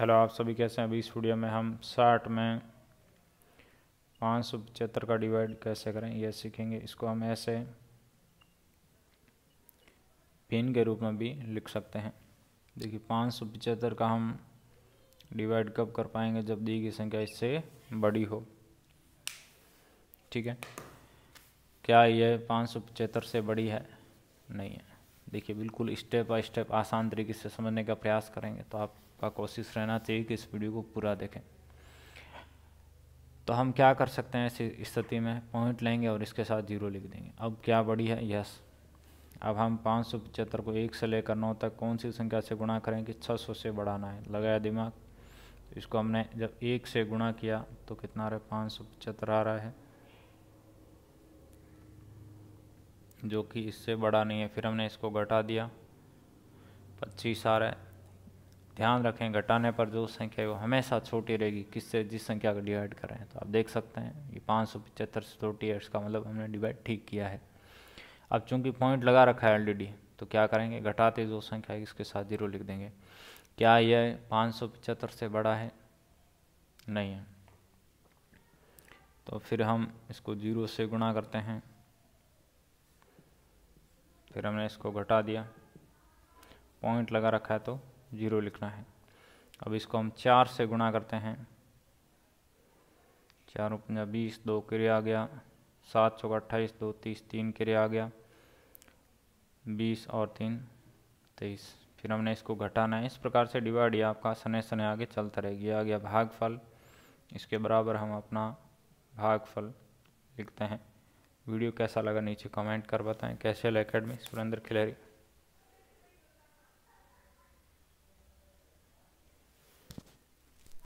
hello आप सभी कैसे हैं अभी स्टूडियो में हम साठ में पाँच सौ पचहत्तर का डिवाइड कैसे करें यह सीखेंगे इसको हम ऐसे पिन के रूप में भी लिख सकते हैं देखिए पाँच सौ पचहत्तर का हम डिवाइड कब कर पाएंगे जब दी गई संख्या इससे बड़ी हो ठीक है क्या यह पाँच सौ पचहत्तर से बड़ी है नहीं है देखिए बिल्कुल स्टेप बाय स्टेप आसान तरीके से समझने का प्रयास करेंगे तो आपका कोशिश रहना चाहिए कि इस वीडियो को पूरा देखें तो हम क्या कर सकते हैं ऐसी स्थिति में पॉइंट लेंगे और इसके साथ जीरो लिख देंगे अब क्या बड़ी है यस अब हम पाँच सौ पचहत्तर को एक से लेकर नौ तक कौन सी संख्या से गुणा करें कि छः सौ से बढ़ाना है लगाया दिमाग इसको हमने जब एक से गुणा किया तो कितना आ रहा है पाँच सौ पचहत्तर आ रहा है जो कि इससे बड़ा नहीं है फिर हमने इसको घटा दिया पच्चीस आ रहा है ध्यान रखें घटाने पर जो संख्या है वो हमेशा छोटी रहेगी किससे जिस संख्या को डिवाइड करें तो आप देख सकते हैं ये पाँच सौ पिचहत्तर से छोटी है इसका मतलब हमने डिवाइड ठीक किया है अब चूंकि पॉइंट लगा रखा है ऑलरेडी तो क्या करेंगे घटाते जो संख्या है इसके साथ जीरो लिख देंगे क्या यह पाँच सौ पचहत्तर से बड़ा है नहीं है तो फिर हम इसको जीरो से गुणा करते हैं फिर हमने इसको घटा दिया पॉइंट लगा रखा है तो ज़ीरो लिखना है अब इसको हम चार से गुणा करते हैं चार उपजा बीस दो किरे आ गया सात सौ अट्ठाईस दो तीस तीन किरे आ गया बीस और तीन तेईस फिर हमने इसको घटाना है इस प्रकार से डिवाइड या आपका सने सने आगे चलता गया आ गया भागफल इसके बराबर हम अपना भागफल लिखते हैं वीडियो कैसा लगा नीचे कमेंट कर बताएं कैशल अकेडमी सुरेंद्र खिलहरी